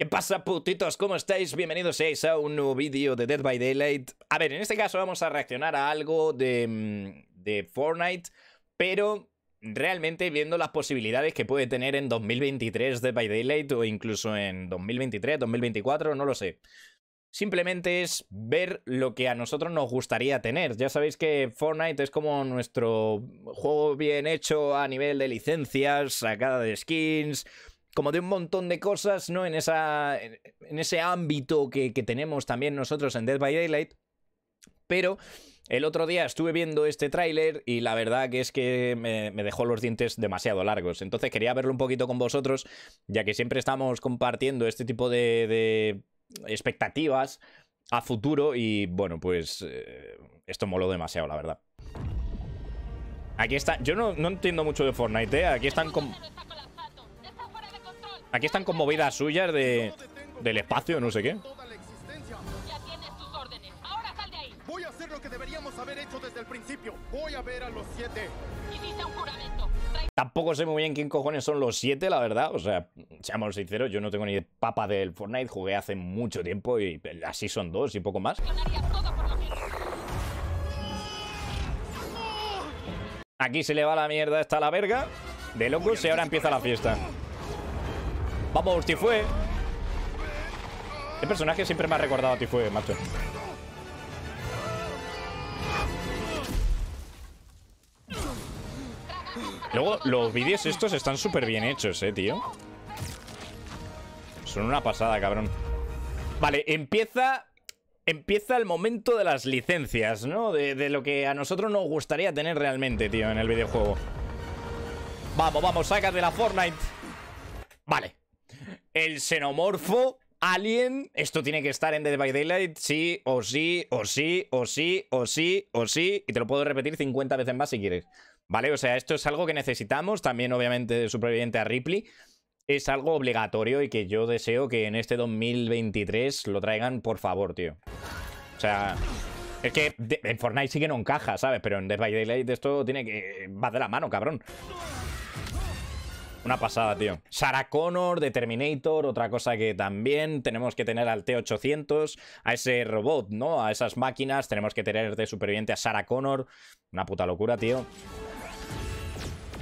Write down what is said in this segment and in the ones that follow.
¿Qué pasa, putitos? ¿Cómo estáis? Bienvenidos a un nuevo vídeo de Dead by Daylight. A ver, en este caso vamos a reaccionar a algo de, mm, de Fortnite, pero realmente viendo las posibilidades que puede tener en 2023 Dead by Daylight o incluso en 2023, 2024, no lo sé. Simplemente es ver lo que a nosotros nos gustaría tener. Ya sabéis que Fortnite es como nuestro juego bien hecho a nivel de licencias, sacada de skins, como de un montón de cosas, ¿no? En, esa, en, ese ámbito que, tenemos también nosotros en Dead by Daylight. Pero el otro día estuve viendo este tráiler y la verdad que es que me, dejó los dientes demasiado largos. Entonces quería verlo un poquito con vosotros, ya que siempre estamos compartiendo este tipo de, expectativas a futuro y bueno, pues eh, esto moló demasiado, la verdad. Aquí está, yo no, no entiendo mucho de Fortnite, ¿eh? aquí están... Con... Aquí están con movidas suyas de, del espacio, no sé qué. Ya tienes tus órdenes. Ahora sal Voy a hacer lo que deberíamos haber hecho desde el principio. Voy a ver a los siete. Tampoco sé muy bien quién cojones son los siete, la verdad. O sea, seamos sinceros, yo no tengo ni papa del Fortnite. Jugué hace mucho tiempo y así son dos y poco más. Aquí se le va la mierda, está la verga. De locos y ahora empieza la fiesta. Vamos, Tifue. El personaje siempre me ha recordado a Tifue, macho. Luego, los vídeos estos están súper bien hechos, eh, tío. Son una pasada, cabrón. Vale, empieza... Empieza el momento de las licencias, ¿no? De, lo que a nosotros nos gustaría tener realmente, tío, en el videojuego. Vamos, vamos, de la Fortnite. Vale el xenomorfo Alien, esto tiene que estar en Dead by Daylight, sí, o sí, o sí, o sí, o sí, o sí, y te lo puedo repetir 50 veces más si quieres. ¿Vale? O sea, esto es algo que necesitamos, también obviamente de superviviente a Ripley, es algo obligatorio y que yo deseo que en este 2023 lo traigan, por favor, tío. O sea, es que en Fortnite sí que no encaja, ¿sabes? Pero en Dead by Daylight esto tiene que... va de la mano, cabrón. Una pasada, tío. Sarah Connor de Terminator, otra cosa que también tenemos que tener al T-800, a ese robot, ¿no? A esas máquinas, tenemos que tener de superviviente a Sarah Connor. Una puta locura, tío.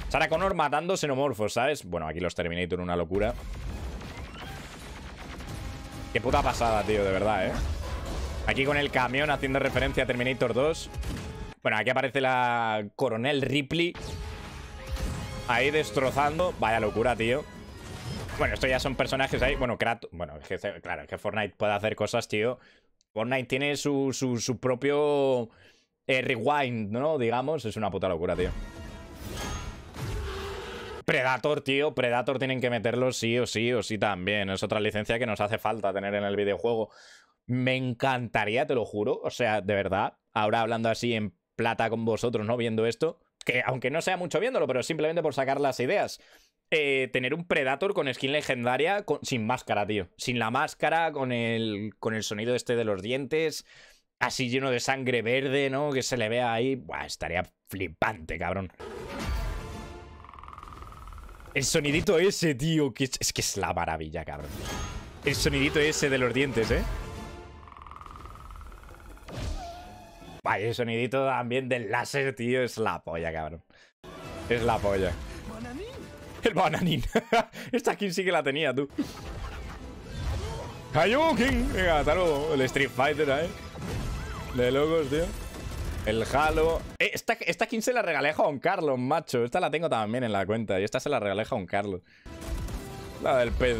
Sarah Connor matando xenomorfos, ¿sabes? Bueno, aquí los Terminator, una locura. Qué puta pasada, tío, de verdad, ¿eh? Aquí con el camión haciendo referencia a Terminator 2. Bueno, aquí aparece la Coronel Ripley. Ahí destrozando. Vaya locura, tío. Bueno, esto ya son personajes ahí. Bueno, Kratos. Bueno, es que, claro, es que Fortnite puede hacer cosas, tío. Fortnite tiene su, propio eh, rewind, ¿no? Digamos. Es una puta locura, tío. Predator, tío. Predator tienen que meterlo sí o sí o sí también. Es otra licencia que nos hace falta tener en el videojuego. Me encantaría, te lo juro. O sea, de verdad. Ahora hablando así en plata con vosotros, ¿no? Viendo esto aunque no sea mucho viéndolo, pero simplemente por sacar las ideas. Eh, tener un Predator con skin legendaria sin máscara, tío. Sin la máscara, con el, con el sonido este de los dientes, así lleno de sangre verde, ¿no? Que se le vea ahí. Buah, estaría flipante, cabrón. El sonidito ese, tío, que es que es la maravilla, cabrón. El sonidito ese de los dientes, ¿eh? Ay, el sonidito también del láser, tío. Es la polla, cabrón. Es la polla. El bananín. Esta skin sí que la tenía, tú. King! Venga, hasta luego. El Street Fighter, ¿eh? De locos, tío. El Halo. Eh, esta, esta skin se la regalé a un Carlos, macho. Esta la tengo también en la cuenta. Y esta se la regalé a Juan Carlos. La del pez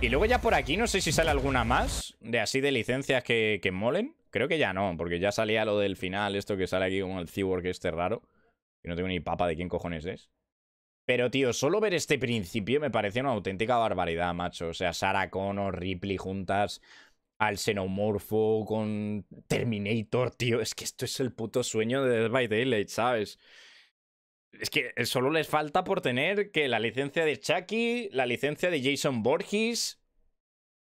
Y luego ya por aquí, no sé si sale alguna más de así de licencias que, que molen. Creo que ya no, porque ya salía lo del final, esto que sale aquí como el cyborg este raro. y no tengo ni papa de quién cojones es. Pero, tío, solo ver este principio me parece una auténtica barbaridad, macho. O sea, Sarah Connor, Ripley juntas, al xenomorfo con Terminator, tío. Es que esto es el puto sueño de Death by Daylight, ¿sabes? Es que eh, solo les falta por tener que la licencia de Chucky, la licencia de Jason Borges.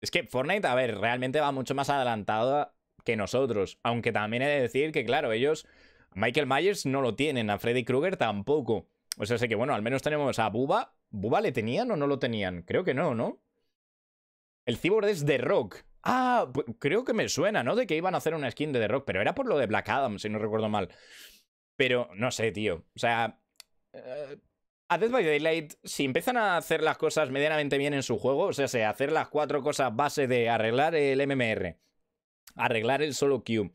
Es que Fortnite, a ver, realmente va mucho más adelantada que nosotros. Aunque también he de decir que, claro, ellos, Michael Myers no lo tienen, a Freddy Krueger tampoco. O sea, sé que, bueno, al menos tenemos a Buba. ¿Buba le tenían o no lo tenían? Creo que no, ¿no? El cyborg es The Rock. Ah, creo que me suena, ¿no? De que iban a hacer una skin de The Rock, pero era por lo de Black Adam, si no recuerdo mal. Pero no sé, tío. O sea, eh, a Dead by Daylight, si empiezan a hacer las cosas medianamente bien en su juego, o sea, hacer las cuatro cosas base de arreglar el MMR, arreglar el solo queue,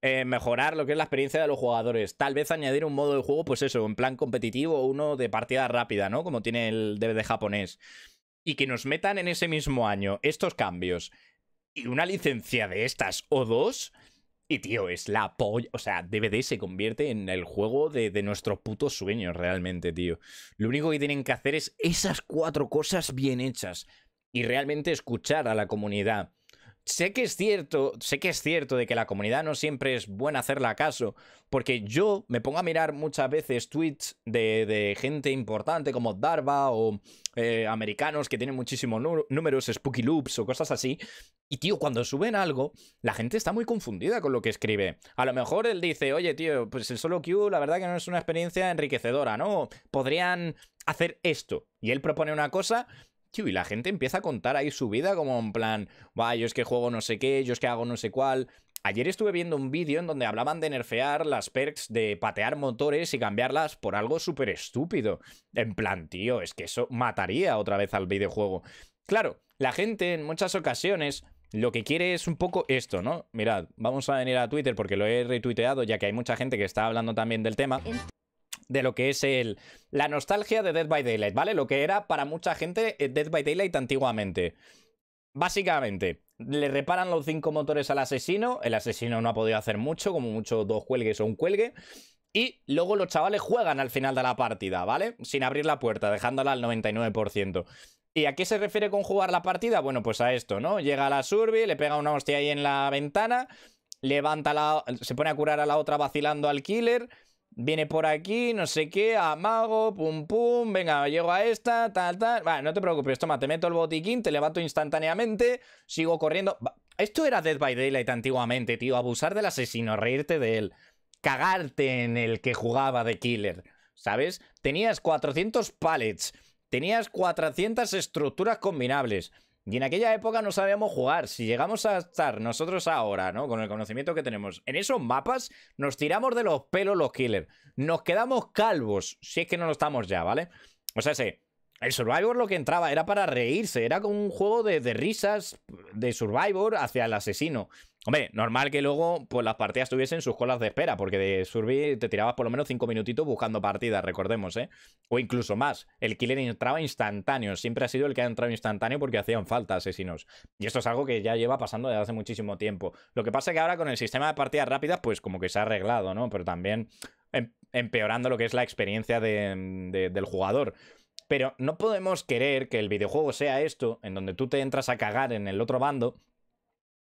eh, mejorar lo que es la experiencia de los jugadores, tal vez añadir un modo de juego, pues eso, en plan competitivo o uno de partida rápida, ¿no? Como tiene el DVD japonés. Y que nos metan en ese mismo año estos cambios y una licencia de estas o dos, y tío, es la polla. O sea, DVD se convierte en el juego de, de, nuestros putos sueños, realmente, tío. Lo único que tienen que hacer es esas cuatro cosas bien hechas. Y realmente escuchar a la comunidad sé que es cierto, sé que es cierto de que la comunidad no siempre es buena hacerla caso, porque yo me pongo a mirar muchas veces tweets de, gente importante como Darva o eh, americanos que tienen muchísimos números, Spooky Loops o cosas así. Y tío, cuando suben algo, la gente está muy confundida con lo que escribe. A lo mejor él dice, oye tío, pues el solo Q, la verdad que no es una experiencia enriquecedora, ¿no? Podrían hacer esto. Y él propone una cosa y la gente empieza a contar ahí su vida como en plan, va, yo es que juego no sé qué, yo es que hago no sé cuál. Ayer estuve viendo un vídeo en donde hablaban de nerfear las perks de patear motores y cambiarlas por algo súper estúpido. En plan, tío, es que eso mataría otra vez al videojuego. Claro, la gente en muchas ocasiones lo que quiere es un poco esto, ¿no? Mirad, vamos a venir a Twitter porque lo he retuiteado ya que hay mucha gente que está hablando también del tema de lo que es el, la nostalgia de Dead by Daylight, ¿vale? Lo que era para mucha gente eh, Dead by Daylight antiguamente. Básicamente, le reparan los cinco motores al asesino, el asesino no ha podido hacer mucho, como mucho dos cuelgues o un cuelgue, y luego los chavales juegan al final de la partida, ¿vale? Sin abrir la puerta, dejándola al 99%. ¿Y a qué se refiere con jugar la partida? Bueno, pues a esto, ¿no? Llega la Surby, le pega una hostia ahí en la ventana, levanta la... se pone a curar a la otra vacilando al killer Viene por aquí, no sé qué, amago, pum pum, venga, llego a esta, tal, tal. Vale, no te preocupes, toma, te meto el botiquín, te levanto instantáneamente, sigo corriendo. Esto era Dead by Daylight antiguamente, tío, abusar del asesino, reírte de él, cagarte en el que jugaba de killer, ¿sabes? Tenías 400 pallets, tenías 400 estructuras combinables. Y en aquella época no sabíamos jugar. Si llegamos a estar nosotros ahora, ¿no? Con el conocimiento que tenemos. En esos mapas nos tiramos de los pelos los killers. Nos quedamos calvos, si es que no lo estamos ya, ¿vale? O sea, ese El Survivor lo que entraba era para reírse, era como un juego de risas de Survivor hacia el asesino. Hombre, normal que luego pues las partidas tuviesen sus colas de espera, porque de Surby te tirabas por lo menos 5 minutitos buscando partidas, recordemos, ¿eh? O incluso más. El killer entraba instantáneo, siempre ha sido el que ha entrado instantáneo porque hacían falta asesinos. Y esto es algo que ya lleva pasando desde hace muchísimo tiempo. Lo que pasa es que ahora con el sistema de partidas rápidas, pues como que se ha arreglado, ¿no? Pero también em, empeorando lo que es la experiencia del jugador. Pero no podemos querer que el videojuego sea esto, en donde tú te entras a cagar en el otro bando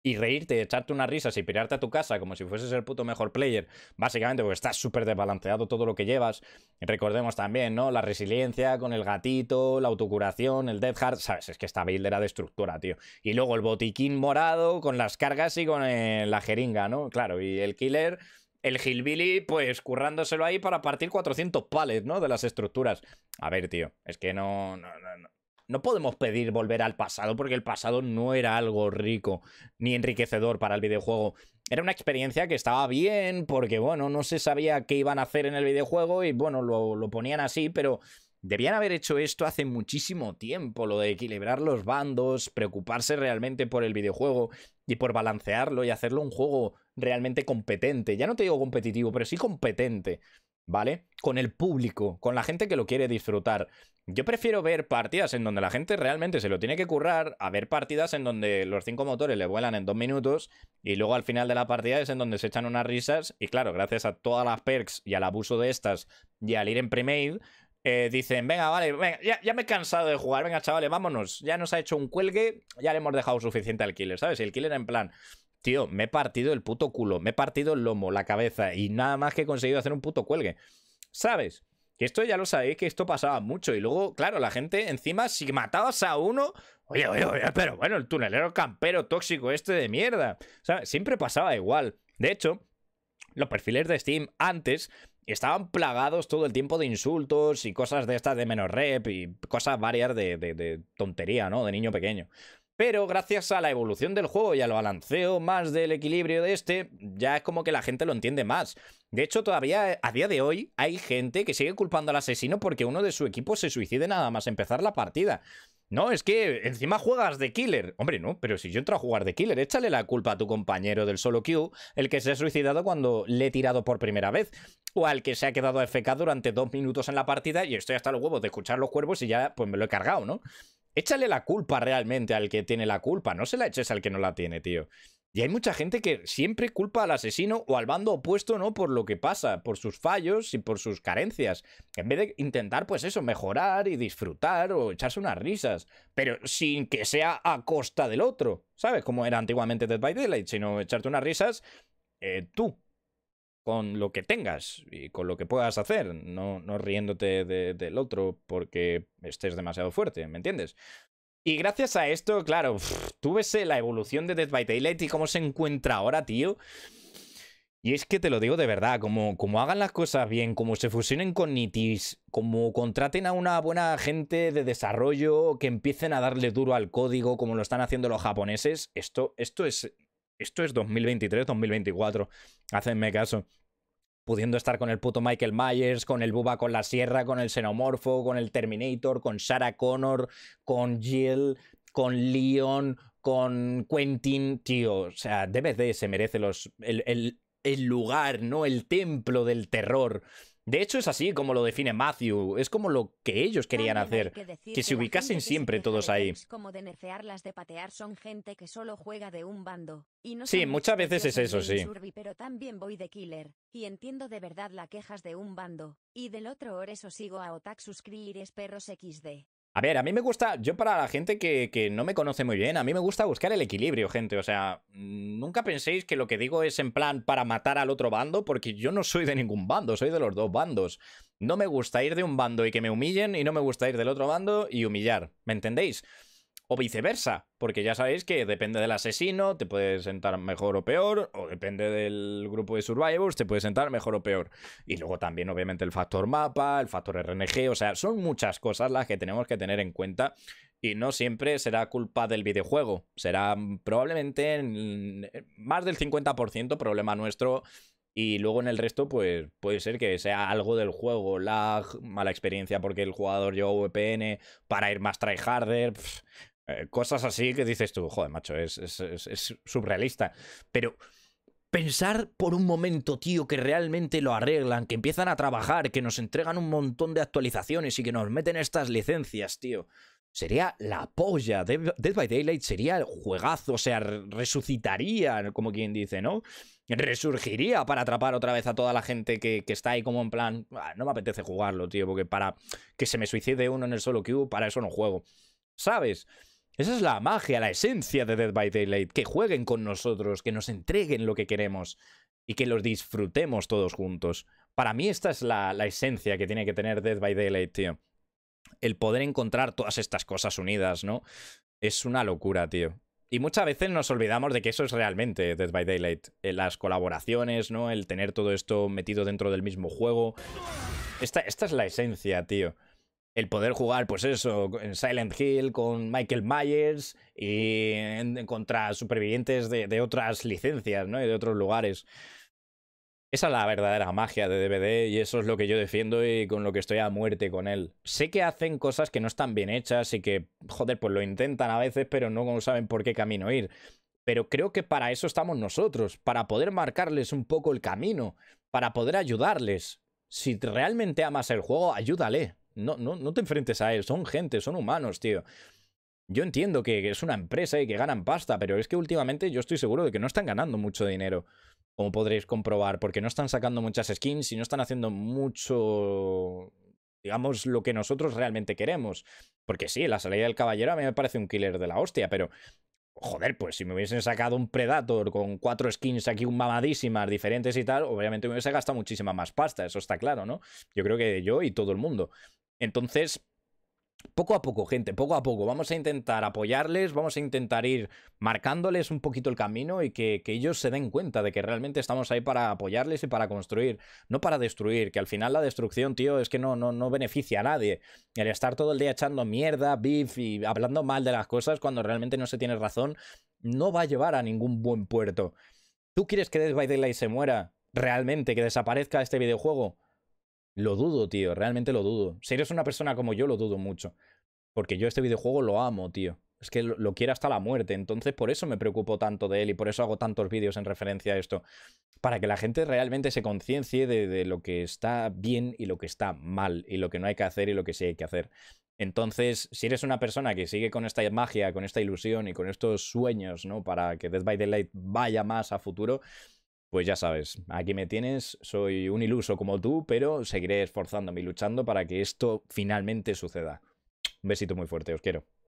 y reírte, echarte unas risas y pirarte a tu casa como si fueses el puto mejor player, básicamente porque estás súper desbalanceado todo lo que llevas. Recordemos también, ¿no? La resiliencia con el gatito, la autocuración, el Death Heart, ¿sabes? Es que esta build era estructura, tío. Y luego el botiquín morado con las cargas y con eh, la jeringa, ¿no? Claro, y el killer el Hillbilly, pues currándoselo ahí para partir 400 pales, ¿no? De las estructuras. A ver, tío, es que no, no, no, no podemos pedir volver al pasado porque el pasado no era algo rico ni enriquecedor para el videojuego. Era una experiencia que estaba bien porque, bueno, no se sabía qué iban a hacer en el videojuego y, bueno, lo, ponían así, pero debían haber hecho esto hace muchísimo tiempo, lo de equilibrar los bandos, preocuparse realmente por el videojuego y por balancearlo y hacerlo un juego realmente competente. Ya no te digo competitivo, pero sí competente. ¿vale? Con el público, con la gente que lo quiere disfrutar. Yo prefiero ver partidas en donde la gente realmente se lo tiene que currar a ver partidas en donde los cinco motores le vuelan en dos minutos y luego al final de la partida es en donde se echan unas risas y claro, gracias a todas las perks y al abuso de estas y al ir en premade, eh, dicen, venga, vale, ya, ya, me he cansado de jugar, venga chavales, vámonos, ya nos ha hecho un cuelgue, ya le hemos dejado suficiente al killer, ¿sabes? Y el killer en plan, tío, me he partido el puto culo, me he partido el lomo, la cabeza y nada más que he conseguido hacer un puto cuelgue. ¿Sabes? Que esto ya lo sabéis, que esto pasaba mucho. Y luego, claro, la gente encima, si matabas a uno, oye, oye, oye, pero bueno, el tunelero campero tóxico este de mierda. sea, Siempre pasaba igual. De hecho, los perfiles de Steam antes estaban plagados todo el tiempo de insultos y cosas de estas de menos rep y cosas varias de, de tontería, ¿no? De niño pequeño. Pero gracias a la evolución del juego y al balanceo más del equilibrio de este, ya es como que la gente lo entiende más. De hecho, todavía a día de hoy hay gente que sigue culpando al asesino porque uno de su equipo se suicide nada más empezar la partida. No, es que encima juegas de killer. Hombre, no, pero si yo entro a jugar de killer, échale la culpa a tu compañero del solo queue, el que se ha suicidado cuando le he tirado por primera vez, o al que se ha quedado FK durante dos minutos en la partida y estoy hasta los huevos de escuchar los cuervos y ya pues me lo he cargado, ¿no? Échale la culpa realmente al que tiene la culpa, no se la eches al que no la tiene, tío. Y hay mucha gente que siempre culpa al asesino o al bando opuesto, ¿no? Por lo que pasa, por sus fallos y por sus carencias. En vez de intentar, pues eso, mejorar y disfrutar o echarse unas risas. Pero sin que sea a costa del otro, ¿sabes? Como era antiguamente Dead by Daylight, sino echarte unas risas eh, tú, con lo que tengas y con lo que puedas hacer, no, no riéndote del otro porque estés demasiado fuerte, ¿me entiendes? Y gracias a esto, claro, tú ves eh, la evolución de Dead by Daylight y cómo se encuentra ahora, tío. Y es que te lo digo de verdad, como, como hagan las cosas bien, como se fusionen con Nitis, como contraten a una buena gente de desarrollo, que empiecen a darle duro al código como lo están haciendo los japoneses, esto, esto es esto es 2023-2024, hacenme caso. Pudiendo estar con el puto Michael Myers, con el Bubba con la Sierra, con el Xenomorfo, con el Terminator, con Sarah Connor, con Jill, con Leon, con Quentin, tío. O sea, DVD se merece los, el, el lugar, ¿no? El templo del terror de hecho, es así como lo define Matthew, es como lo que ellos querían hacer, que, que, se ubicasen que siempre todos ahí. Como de nerfearlas de patear son gente que solo juega de un bando. Y no sí, muchas veces es eso, sí. Surby, pero también voy de killer, y entiendo de verdad la quejas de un bando, y del otro por eso sigo a Otaxus es Perros XD. A ver, a mí me gusta, yo para la gente que, no me conoce muy bien, a mí me gusta buscar el equilibrio, gente. O sea, nunca penséis que lo que digo es en plan para matar al otro bando, porque yo no soy de ningún bando, soy de los dos bandos. No me gusta ir de un bando y que me humillen y no me gusta ir del otro bando y humillar. ¿Me entendéis? O viceversa, porque ya sabéis que depende del asesino, te puedes sentar mejor o peor, o depende del grupo de survivors, te puede sentar mejor o peor. Y luego también, obviamente, el factor mapa, el factor RNG, o sea, son muchas cosas las que tenemos que tener en cuenta. Y no siempre será culpa del videojuego, será probablemente más del 50% problema nuestro y luego en el resto, pues puede ser que sea algo del juego, lag, mala experiencia porque el jugador lleva VPN para ir más tryharder. Eh, cosas así que dices tú, joder, macho, es, es, surrealista. Pero pensar por un momento, tío, que realmente lo arreglan, que empiezan a trabajar, que nos entregan un montón de actualizaciones y que nos meten estas licencias, tío. Sería la polla. Dead by Daylight sería el juegazo, o sea, resucitaría, como quien dice, ¿no? Resurgiría para atrapar otra vez a toda la gente que, está ahí como en plan, ah, no me apetece jugarlo, tío, porque para que se me suicide uno en el solo queue, para eso no juego. ¿Sabes? Esa es la magia, la esencia de Dead by Daylight, que jueguen con nosotros, que nos entreguen lo que queremos y que los disfrutemos todos juntos. Para mí esta es la, esencia que tiene que tener Dead by Daylight, tío. El poder encontrar todas estas cosas unidas, ¿no? Es una locura, tío. Y muchas veces nos olvidamos de que eso es realmente Dead by Daylight. Eh, las colaboraciones, ¿no? El tener todo esto metido dentro del mismo juego. esta es la esencia, tío el poder jugar, pues eso, en Silent Hill con Michael Myers y contra supervivientes de, de, otras licencias, ¿no? Y de otros lugares. Esa es la verdadera magia de DVD y eso es lo que yo defiendo y con lo que estoy a muerte con él. Sé que hacen cosas que no están bien hechas y que, joder, pues lo intentan a veces, pero no saben por qué camino ir. Pero creo que para eso estamos nosotros, para poder marcarles un poco el camino, para poder ayudarles. Si realmente amas el juego, ayúdale. No, no, no te enfrentes a él, son gente, son humanos, tío. Yo entiendo que es una empresa y que ganan pasta, pero es que últimamente yo estoy seguro de que no están ganando mucho dinero, como podréis comprobar, porque no están sacando muchas skins y no están haciendo mucho, digamos, lo que nosotros realmente queremos. Porque sí, la salida del caballero a mí me parece un killer de la hostia, pero joder, pues si me hubiesen sacado un Predator con cuatro skins aquí un mamadísimas, diferentes y tal, obviamente me hubiese gastado muchísima más pasta, eso está claro, ¿no? Yo creo que yo y todo el mundo. Entonces, poco a poco, gente, poco a poco. Vamos a intentar apoyarles, vamos a intentar ir marcándoles un poquito el camino y que, ellos se den cuenta de que realmente estamos ahí para apoyarles y para construir, no para destruir, que al final la destrucción, tío, es que no, no, beneficia a nadie. El estar todo el día echando mierda, beef y hablando mal de las cosas cuando realmente no se tiene razón, no va a llevar a ningún buen puerto. ¿Tú quieres que Dead by Daylight se muera? ¿Realmente que desaparezca este videojuego? Lo dudo, tío, realmente lo dudo. Si eres una persona como yo, lo dudo mucho. Porque yo este videojuego lo amo, tío. Es que lo, quiero hasta la muerte. Entonces, por eso me preocupo tanto de él y por eso hago tantos vídeos en referencia a esto. Para que la gente realmente se conciencie de, de, lo que está bien y lo que está mal. Y lo que no hay que hacer y lo que sí hay que hacer. Entonces, si eres una persona que sigue con esta magia, con esta ilusión y con estos sueños, ¿no? Para que Death by Daylight vaya más a futuro, pues ya sabes, aquí me tienes, soy un iluso como tú, pero seguiré esforzándome y luchando para que esto finalmente suceda. Un besito muy fuerte, os quiero.